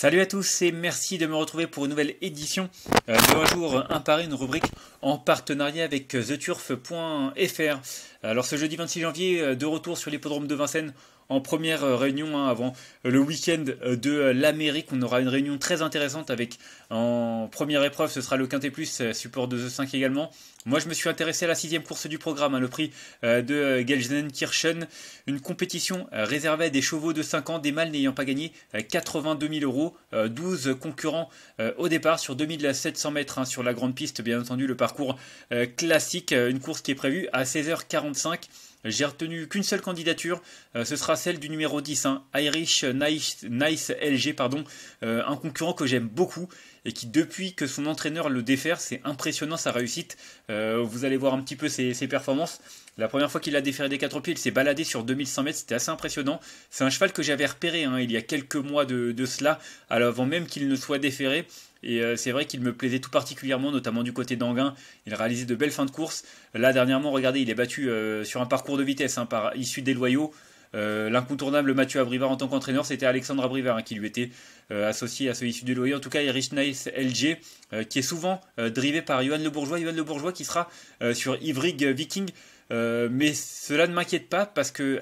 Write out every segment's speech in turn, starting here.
Salut à tous et merci de me retrouver pour une nouvelle édition euh, de Un jour, un une rubrique en partenariat avec euh, theturf.fr. Alors ce jeudi 26 janvier, euh, de retour sur l'hippodrome de Vincennes en première euh, réunion hein, avant euh, le week-end euh, de l'Amérique. On aura une réunion très intéressante avec en première épreuve, ce sera le Quintet Plus, support de The 5 également. Moi, je me suis intéressé à la sixième course du programme, hein, le prix de Gelsenkirchen, une compétition réservée à des chevaux de 5 ans, des mâles n'ayant pas gagné 82 000 euros, 12 concurrents au départ sur 2700 mètres hein, sur la grande piste, bien entendu le parcours classique, une course qui est prévue à 16h45. J'ai retenu qu'une seule candidature, euh, ce sera celle du numéro 10, hein, Irish nice, nice, LG, pardon, euh, un concurrent que j'aime beaucoup et qui depuis que son entraîneur le défère, c'est impressionnant sa réussite. Euh, vous allez voir un petit peu ses, performances. La première fois qu'il a déféré des 4 pieds, il s'est baladé sur 2100 mètres, c'était assez impressionnant. C'est un cheval que j'avais repéré hein, il y a quelques mois de, cela, avant même qu'il ne soit déféré. Et euh, c'est vrai qu'il me plaisait tout particulièrement, notamment du côté d'Anguin. Il réalisait de belles fins de course. Là, dernièrement, regardez, il est battu euh, sur un parcours de vitesse hein, par issu des loyaux. Euh, l'incontournable Mathieu Abrivard en tant qu'entraîneur, c'était Alexandre Abrivard hein, qui lui était associé à ce issu des loyaux. En tout cas, Erich Nice LG, qui est souvent drivé par Johan Le Bourgeois. Johan Le Bourgeois qui sera sur Ivrig Viking. Euh, mais cela ne m'inquiète pas parce que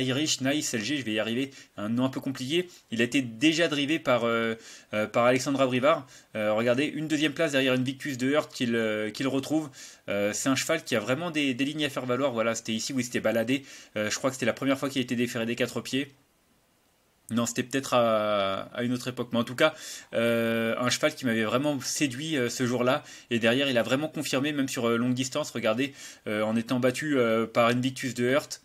Irish Nice, LG, je vais y arriver, un nom un peu compliqué, il a été déjà drivé par, euh, euh, par Alexandra Brivard. regardez, une deuxième place derrière une Victus de Hurt qu'il retrouve. c'est un cheval qui a vraiment des, des lignes à faire valoir. Voilà, c'était ici où il s'était baladé. je crois que c'était la première fois qu'il a été déféré des quatre pieds. Non, c'était peut-être à, une autre époque. Mais en tout cas, euh, un cheval qui m'avait vraiment séduit euh, ce jour-là. Et derrière, il a vraiment confirmé, même sur euh, longue distance, regardez, en étant battu par Invictus de Hurt,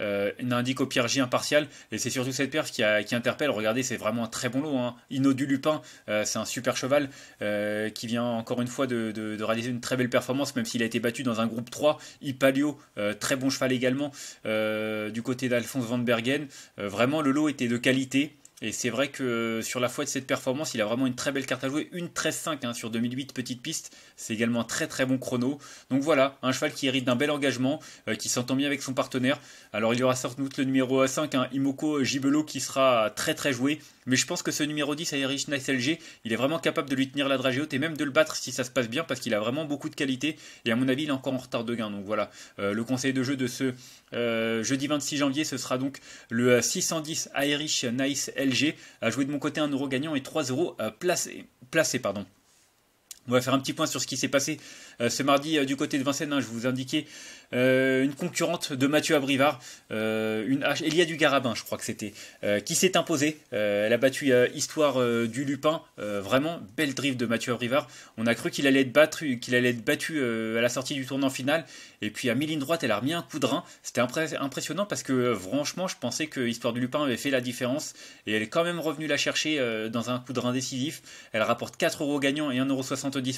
euh, n'indique au Pierre J impartial. Et c'est surtout cette perf qui, interpelle. Regardez, c'est vraiment un très bon lot. Hein. du Lupin, euh, c'est un super cheval euh, qui vient encore une fois de, réaliser une très belle performance, même s'il a été battu dans un groupe 3. Ipalio, très bon cheval également, du côté d'Alphonse Van Bergen. vraiment, le lot était de qualité. Et c'est vrai que sur la foi de cette performance, il a vraiment une très belle carte à jouer. Une 13-5 hein, sur 2008 petite piste. C'est également un très très bon chrono. Donc voilà, un cheval qui hérite d'un bel engagement, euh, qui s'entend bien avec son partenaire. Alors il y aura sans doute le numéro 5, un hein, Imoko Gibelo, qui sera très très joué. Mais je pense que ce numéro 10, Irish Nice LG, il est vraiment capable de lui tenir la dragée haute et même de le battre si ça se passe bien parce qu'il a vraiment beaucoup de qualité. Et à mon avis, il est encore en retard de gain. Donc voilà, euh, le conseil de jeu de ce euh, jeudi 26 janvier, ce sera donc le 610 Irish Nice LG j'ai joué de mon côté un euro gagnant et trois euros euh, placés. Placé, pardon. On va faire un petit point sur ce qui s'est passé euh, ce mardi euh, du côté de Vincennes. Hein. je vous indiquais euh, une concurrente de Mathieu Abrivard, euh, une Elia du Garabin, je crois que c'était, euh, qui s'est imposée. elle a battu Histoire du Lupin. vraiment, belle drift de Mathieu Abrivard. On a cru qu'il allait être battu, qu'il allait battu à la sortie du tournant final. Et puis à mi-ligne droite, elle a remis un coup de rein. C'était impressionnant parce que franchement, je pensais que Histoire du Lupin avait fait la différence. Et elle est quand même revenue la chercher dans un coup de rein décisif. Elle rapporte 4 euros gagnants et euros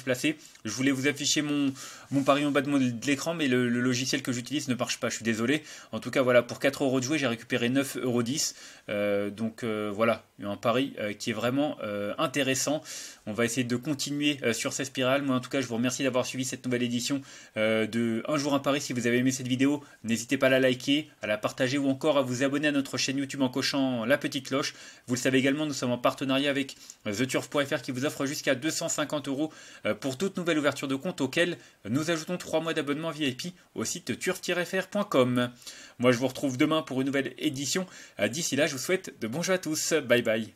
placé. Je voulais vous afficher mon, mon pari en bas de, l'écran, mais le, le logiciel que j'utilise ne marche pas, je suis désolé. En tout cas, voilà, pour 4 euros de jouer, j'ai récupéré 9 euros. 10 euh, Donc euh, voilà, un pari euh, qui est vraiment intéressant. On va essayer de continuer sur cette spirale. Moi, en tout cas, je vous remercie d'avoir suivi cette nouvelle édition de Un jour un pari. Si vous avez aimé cette vidéo, n'hésitez pas à la liker, à la partager ou encore à vous abonner à notre chaîne YouTube en cochant la petite cloche. Vous le savez également, nous sommes en partenariat avec TheTurf.fr qui vous offre jusqu'à 250 euros pour toute nouvelle ouverture de compte auquel nous ajoutons 3 mois d'abonnement VIP aussi site turf Moi, je vous retrouve demain pour une nouvelle édition. Euh, d'ici là, je vous souhaite de bons jeux à tous. Bye bye.